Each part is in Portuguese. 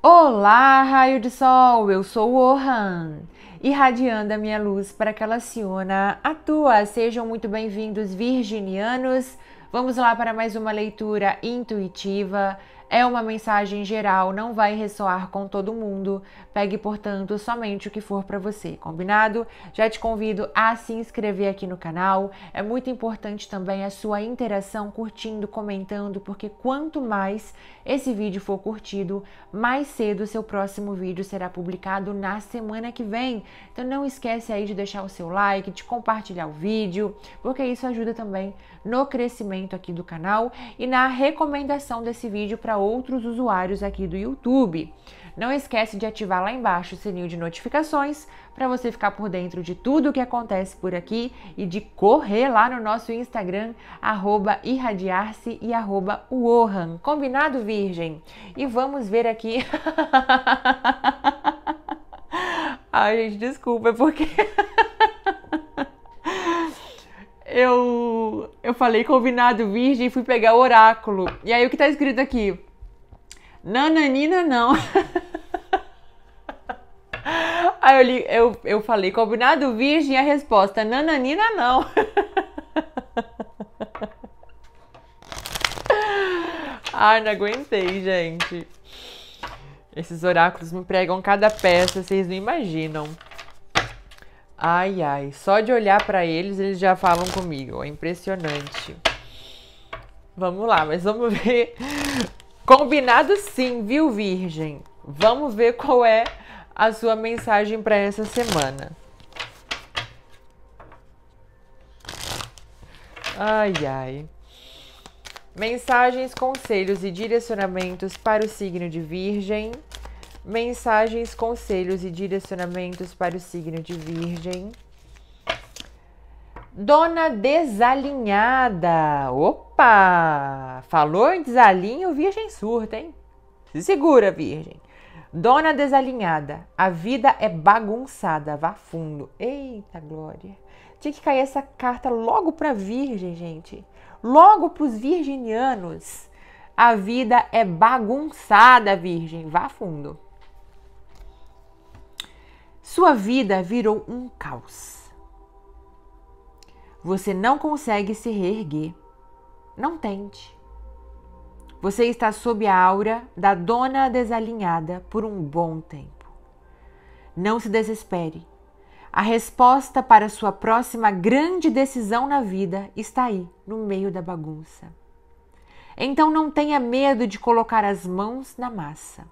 Olá, raio de sol, eu sou o Orhan, irradiando a minha luz para que ela se una à tua. Sejam muito bem-vindos, virginianos. Vamos lá para mais uma leitura intuitiva é uma mensagem geral, não vai ressoar com todo mundo. Pegue, portanto, somente o que for para você, combinado? Já te convido a se inscrever aqui no canal. É muito importante também a sua interação, curtindo, comentando, porque quanto mais esse vídeo for curtido, mais cedo seu próximo vídeo será publicado na semana que vem. Então não esquece aí de deixar o seu like, de compartilhar o vídeo, porque isso ajuda também no crescimento aqui do canal e na recomendação desse vídeo para outros usuários aqui do YouTube. Não esquece de ativar lá embaixo o sininho de notificações para você ficar por dentro de tudo o que acontece por aqui e de correr lá no nosso Instagram, arroba irradiar-se e arroba Combinado, Virgem? E vamos ver aqui... Ai, gente, desculpa, é porque... eu, eu falei combinado, Virgem, fui pegar o oráculo. E aí, o que tá escrito aqui? Nananina não. Aí eu, li, eu, eu falei, combinado virgem, a resposta, nananina não. Ai, não aguentei, gente. Esses oráculos me pregam cada peça, vocês não imaginam. Ai, ai, só de olhar para eles, eles já falam comigo. É impressionante. Vamos lá, mas vamos ver Combinado sim, viu, Virgem? Vamos ver qual é a sua mensagem para essa semana. Ai, ai. Mensagens, conselhos e direcionamentos para o signo de Virgem. Mensagens, conselhos e direcionamentos para o signo de Virgem. Dona desalinhada. Opa! Falou em desalinho, virgem surta, hein? Se segura, virgem. Dona desalinhada, a vida é bagunçada, vá fundo. Eita glória. Tinha que cair essa carta logo para virgem, gente. Logo para os virginianos. A vida é bagunçada, virgem, vá fundo. Sua vida virou um caos. Você não consegue se reerguer. Não tente. Você está sob a aura da dona desalinhada por um bom tempo. Não se desespere. A resposta para sua próxima grande decisão na vida está aí, no meio da bagunça. Então não tenha medo de colocar as mãos na massa.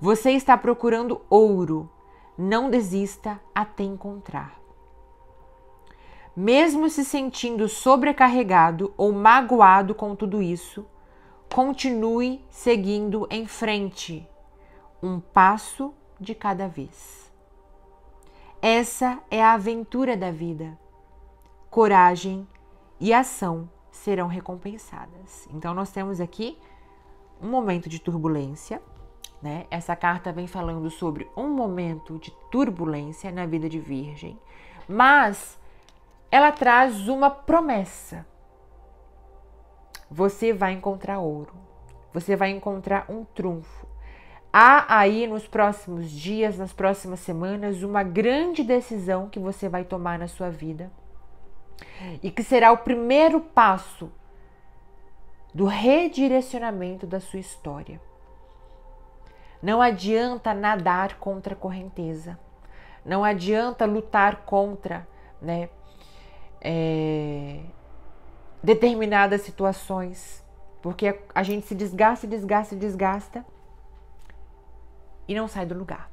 Você está procurando ouro. Não desista até encontrar mesmo se sentindo sobrecarregado ou magoado com tudo isso, continue seguindo em frente, um passo de cada vez. Essa é a aventura da vida. Coragem e ação serão recompensadas. Então, nós temos aqui um momento de turbulência. Né? Essa carta vem falando sobre um momento de turbulência na vida de Virgem, mas ela traz uma promessa. Você vai encontrar ouro, você vai encontrar um trunfo. Há aí nos próximos dias, nas próximas semanas, uma grande decisão que você vai tomar na sua vida e que será o primeiro passo do redirecionamento da sua história. Não adianta nadar contra a correnteza. Não adianta lutar contra, né, é, determinadas situações, porque a gente se desgasta, desgasta, desgasta e não sai do lugar.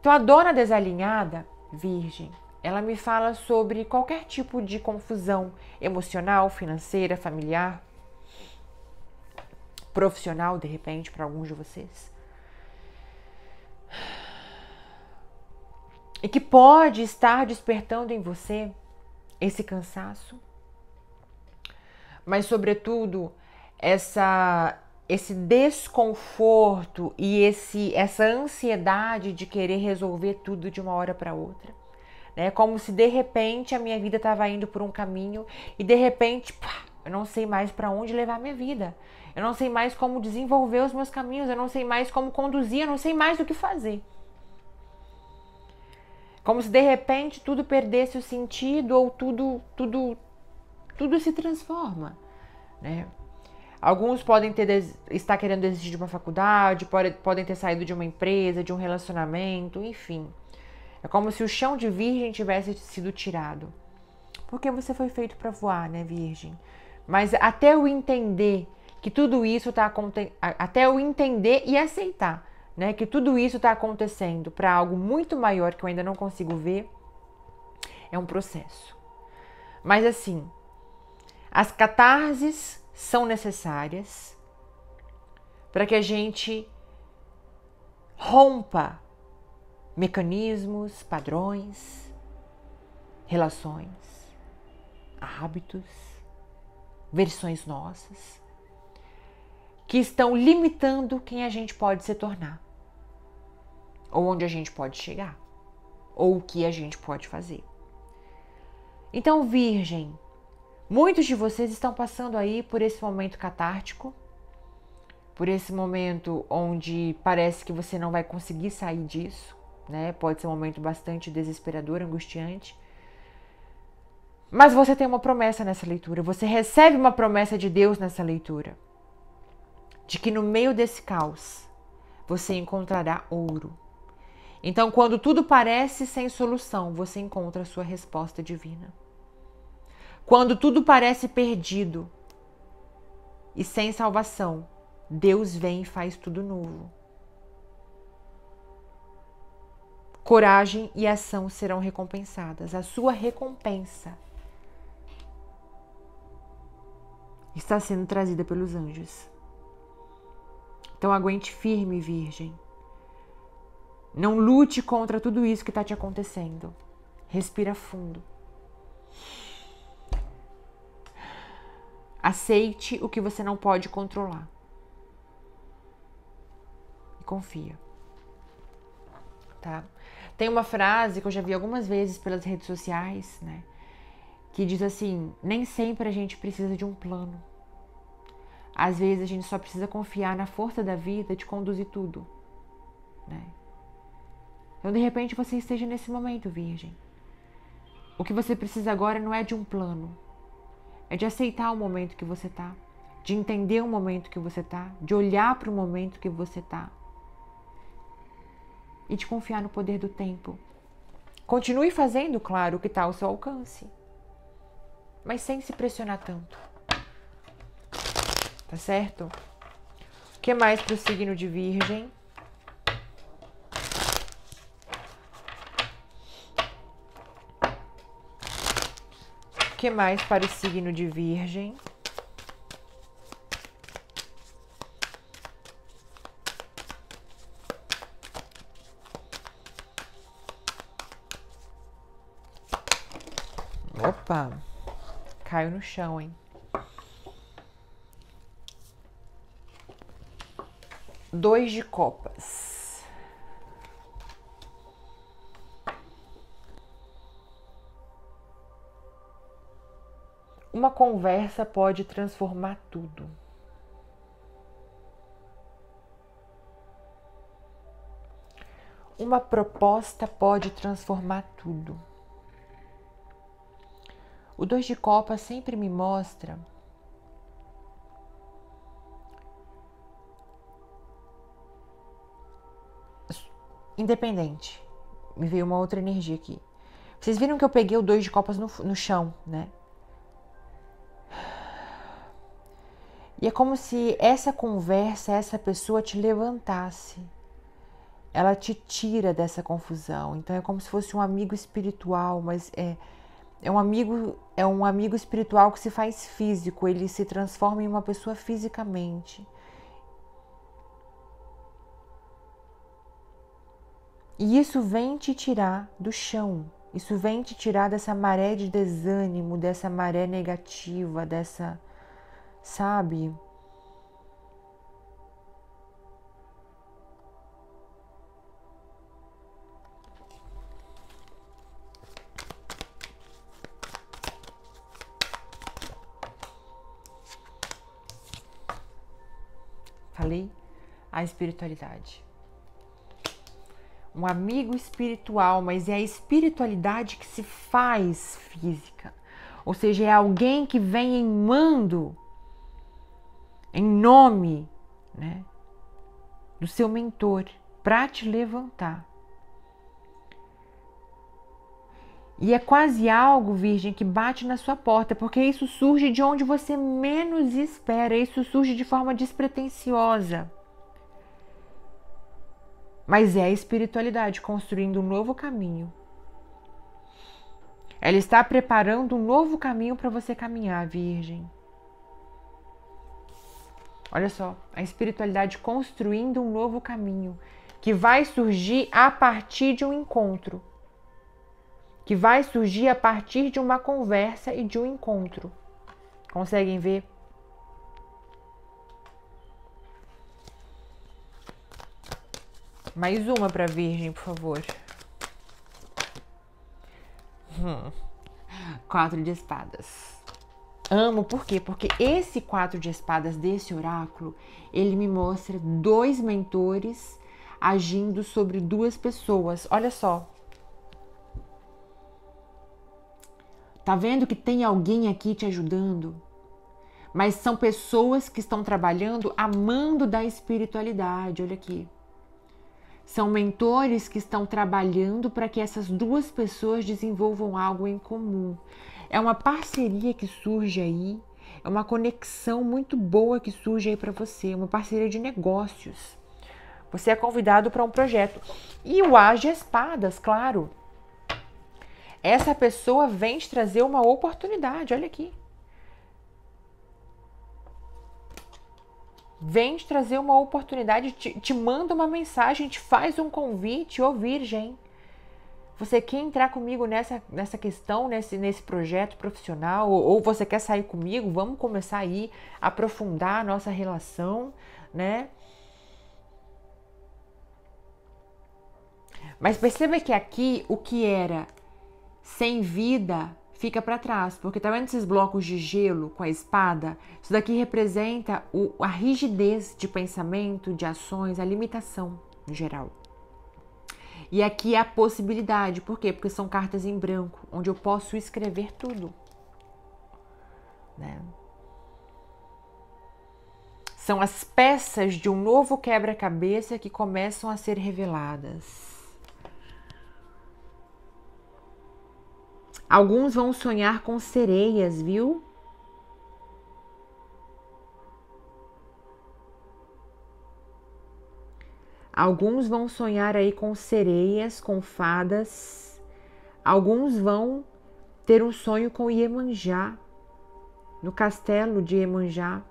Então a dona desalinhada, virgem, ela me fala sobre qualquer tipo de confusão emocional, financeira, familiar, profissional, de repente, para alguns de vocês. E que pode estar despertando em você esse cansaço, mas sobretudo essa esse desconforto e esse essa ansiedade de querer resolver tudo de uma hora para outra, né? Como se de repente a minha vida estava indo por um caminho e de repente, pá, eu não sei mais para onde levar minha vida. Eu não sei mais como desenvolver os meus caminhos, eu não sei mais como conduzir, eu não sei mais o que fazer. Como se de repente tudo perdesse o sentido ou tudo tudo tudo se transforma, né? Alguns podem ter estar querendo desistir de uma faculdade, pode, podem ter saído de uma empresa, de um relacionamento, enfim. É como se o chão de virgem tivesse sido tirado. Porque você foi feito para voar, né, virgem? Mas até eu entender que tudo isso está até eu entender e aceitar né? Que tudo isso está acontecendo para algo muito maior que eu ainda não consigo ver, é um processo. Mas assim, as catarses são necessárias para que a gente rompa mecanismos, padrões, relações, hábitos, versões nossas que estão limitando quem a gente pode se tornar ou onde a gente pode chegar, ou o que a gente pode fazer. Então, Virgem, muitos de vocês estão passando aí por esse momento catártico, por esse momento onde parece que você não vai conseguir sair disso, né? Pode ser um momento bastante desesperador, angustiante. Mas você tem uma promessa nessa leitura, você recebe uma promessa de Deus nessa leitura. De que no meio desse caos você encontrará ouro. Então, quando tudo parece sem solução, você encontra a sua resposta divina. Quando tudo parece perdido e sem salvação, Deus vem e faz tudo novo. Coragem e ação serão recompensadas. A sua recompensa está sendo trazida pelos anjos. Então aguente firme, Virgem. Não lute contra tudo isso que está te acontecendo. Respira fundo. Aceite o que você não pode controlar. E confia. Tá? Tem uma frase que eu já vi algumas vezes pelas redes sociais, né? Que diz assim: nem sempre a gente precisa de um plano. Às vezes a gente só precisa confiar na força da vida de conduzir tudo, né? Então, de repente, você esteja nesse momento, Virgem. O que você precisa agora não é de um plano, é de aceitar o momento que você está, de entender o momento que você está, de olhar para o momento que você está e de confiar no poder do tempo. Continue fazendo, claro, o que está ao seu alcance, mas sem se pressionar tanto. Tá certo? O que mais para o signo de Virgem? que mais para o signo de Virgem? Opa! Caiu no chão, hein? Dois de copas. conversa pode transformar tudo. Uma proposta pode transformar tudo. O dois de copa sempre me mostra independente. Me veio uma outra energia aqui. Vocês viram que eu peguei o dois de copas no, no chão, né? E é como se essa conversa, essa pessoa te levantasse. Ela te tira dessa confusão. Então é como se fosse um amigo espiritual, mas é, é um amigo é um amigo espiritual que se faz físico, ele se transforma em uma pessoa fisicamente. E isso vem te tirar do chão. Isso vem te tirar dessa maré de desânimo, dessa maré negativa, dessa sabe? Falei a espiritualidade. Um amigo espiritual, mas é a espiritualidade que se faz física. Ou seja, é alguém que vem em mando em nome né, do seu mentor para te levantar. E é quase algo, Virgem, que bate na sua porta, porque isso surge de onde você menos espera, isso surge de forma despretensiosa. Mas é a espiritualidade construindo um novo caminho. Ela está preparando um novo caminho para você caminhar, Virgem. Olha só, a espiritualidade construindo um novo caminho que vai surgir a partir de um encontro, que vai surgir a partir de uma conversa e de um encontro. Conseguem ver? Mais uma para Virgem, por favor. Hum. Quatro de espadas. Amo, por quê? Porque esse quatro de espadas desse oráculo, ele me mostra dois mentores agindo sobre duas pessoas. Olha só. Tá vendo que tem alguém aqui te ajudando? Mas são pessoas que estão trabalhando amando da espiritualidade, olha aqui. São mentores que estão trabalhando para que essas duas pessoas desenvolvam algo em comum. É uma parceria que surge aí, é uma conexão muito boa que surge aí para você, uma parceria de negócios. Você é convidado para um projeto. E o As de Espadas, claro. Essa pessoa vem te trazer uma oportunidade, olha aqui. Vem te trazer uma oportunidade, te, te manda uma mensagem, te faz um convite, ô virgem. Você quer entrar comigo nessa, nessa questão, nesse, nesse projeto profissional? Ou, ou você quer sair comigo? Vamos começar aí a aprofundar a nossa relação, né? Mas perceba que aqui o que era sem vida fica para trás, porque tá vendo esses blocos de gelo com a espada? Isso daqui representa o, a rigidez de pensamento, de ações, a limitação em geral. E aqui é a possibilidade. Por quê? Porque são cartas em branco, onde eu posso escrever tudo. Né? São as peças de um novo quebra-cabeça que começam a ser reveladas. Alguns vão sonhar com sereias, viu? Alguns vão sonhar aí com sereias, com fadas. Alguns vão ter um sonho com Iemanjá, no castelo de Iemanjá.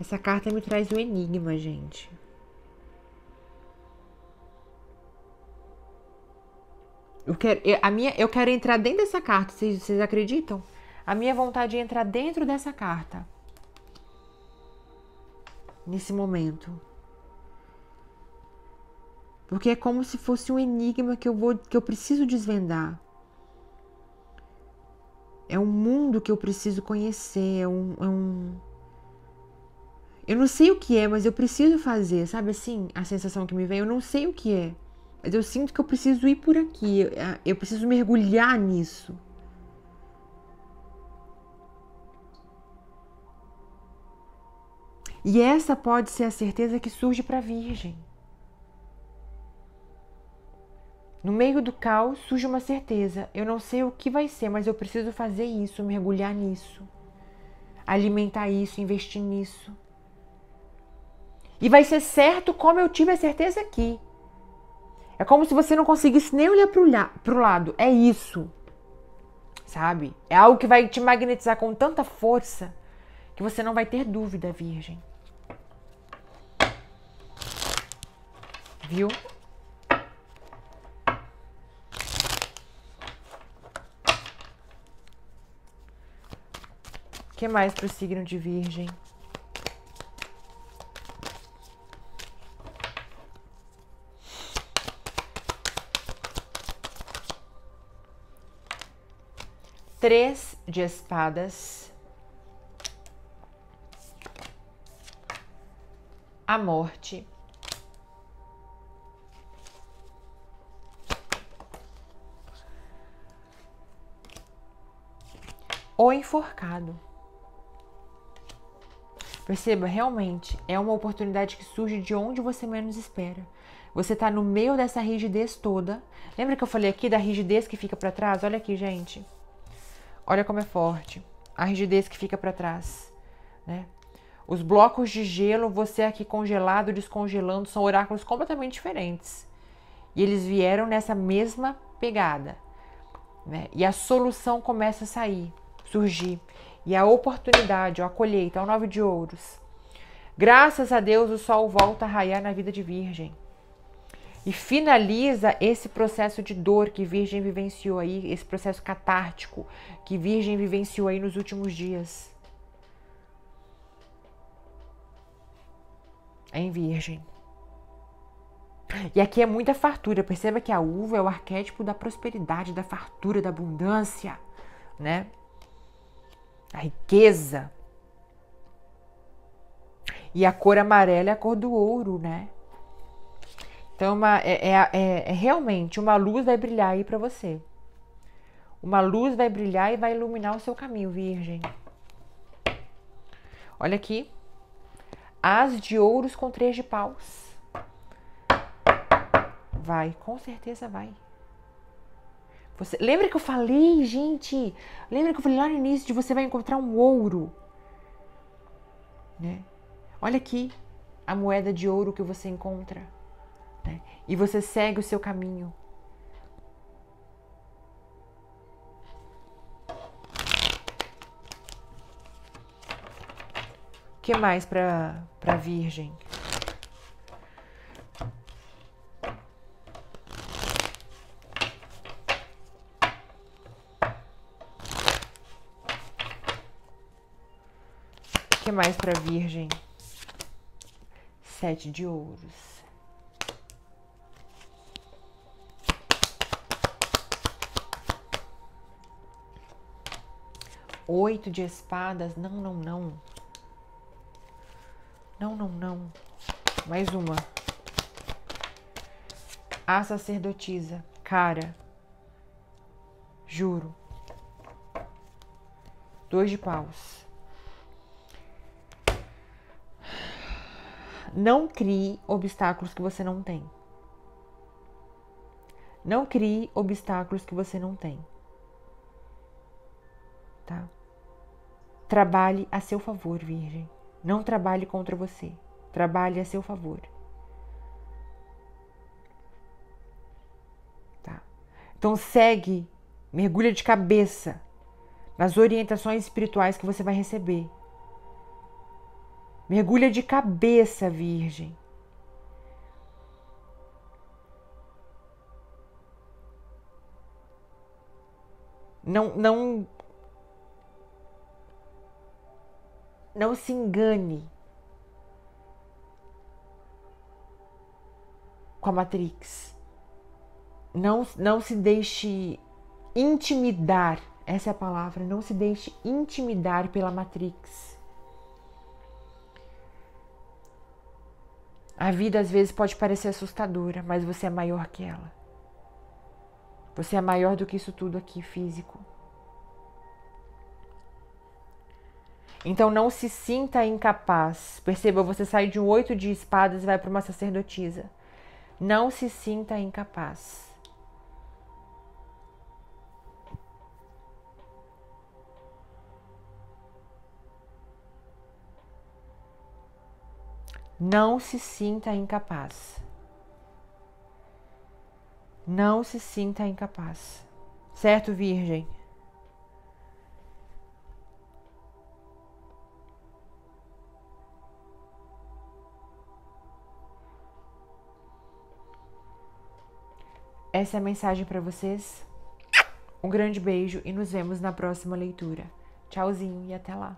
Essa carta me traz o um enigma, gente. Eu quero, eu, a minha, eu quero entrar dentro dessa carta, vocês, vocês acreditam? A minha vontade é entrar dentro dessa carta. Nesse momento. Porque é como se fosse um enigma que eu vou que eu preciso desvendar. É um mundo que eu preciso conhecer, é um, é um... Eu não sei o que é, mas eu preciso fazer, sabe assim? A sensação que me vem, eu não sei o que é. Mas eu sinto que eu preciso ir por aqui, ah, eu preciso mergulhar nisso. E essa pode ser a certeza que surge para a Virgem. No meio do caos surge uma certeza. Eu não sei o que vai ser, mas eu preciso fazer isso, mergulhar nisso, alimentar isso, investir nisso. E vai ser certo como eu tive a certeza aqui. É como se você não conseguisse nem olhar pro, la pro lado. É isso. Sabe? É algo que vai te magnetizar com tanta força que você não vai ter dúvida, virgem. Viu? O que mais pro signo de virgem? três de espadas, a morte, o enforcado. Perceba, realmente é uma oportunidade que surge de onde você menos espera. Você está no meio dessa rigidez toda. Lembra que eu falei aqui da rigidez que fica para trás? Olha aqui, gente. Olha como é forte. A rigidez que fica para trás, né? Os blocos de gelo, você aqui congelado, descongelando, são oráculos completamente diferentes. E eles vieram nessa mesma pegada. Né? E a solução começa a sair, surgir. E a oportunidade, ó, a colheita, o nove de ouros. Graças a Deus o sol volta a raiar na vida de Virgem e finaliza esse processo de dor que Virgem vivenciou aí, esse processo catártico que Virgem vivenciou aí nos últimos dias. É em Virgem. E aqui é muita fartura. Perceba que a uva é o arquétipo da prosperidade, da fartura, da abundância, né? A riqueza. E a cor amarela é a cor do ouro, né? Então, uma, é, é, é, é, realmente uma luz vai brilhar aí para você. Uma luz vai brilhar e vai iluminar o seu caminho, Virgem. Olha aqui. As de ouros com três de paus. Vai, com certeza vai. Você, lembra que eu falei, gente? Lembra que eu falei lá no início de você vai encontrar um ouro? Né? Olha aqui a moeda de ouro que você encontra. E você segue o seu caminho. O que mais para para Virgem? O que mais para Virgem? Sete de ouros. Oito de espadas. Não, não, não. Não, não, não. Mais uma. A sacerdotisa. Cara. Juro. Dois de paus. Não crie obstáculos que você não tem. Não crie obstáculos que você não tem. Tá? Trabalhe a seu favor, Virgem. Não trabalhe contra você. Trabalhe a seu favor. Tá? Então segue, mergulha de cabeça nas orientações espirituais que você vai receber. Mergulha de cabeça, Virgem. Não, não Não se engane com a Matrix. Não, não se deixe intimidar. Essa é a palavra. Não se deixe intimidar pela Matrix. A vida às vezes pode parecer assustadora, mas você é maior que ela. Você é maior do que isso tudo aqui físico. Então não se sinta incapaz. Perceba, você sai de um oito de espadas e vai para uma sacerdotisa. Não se sinta incapaz. Não se sinta incapaz. Não se sinta incapaz. Certo, Virgem? Essa é a mensagem para vocês. Um grande beijo e nos vemos na próxima leitura. Tchauzinho e até lá.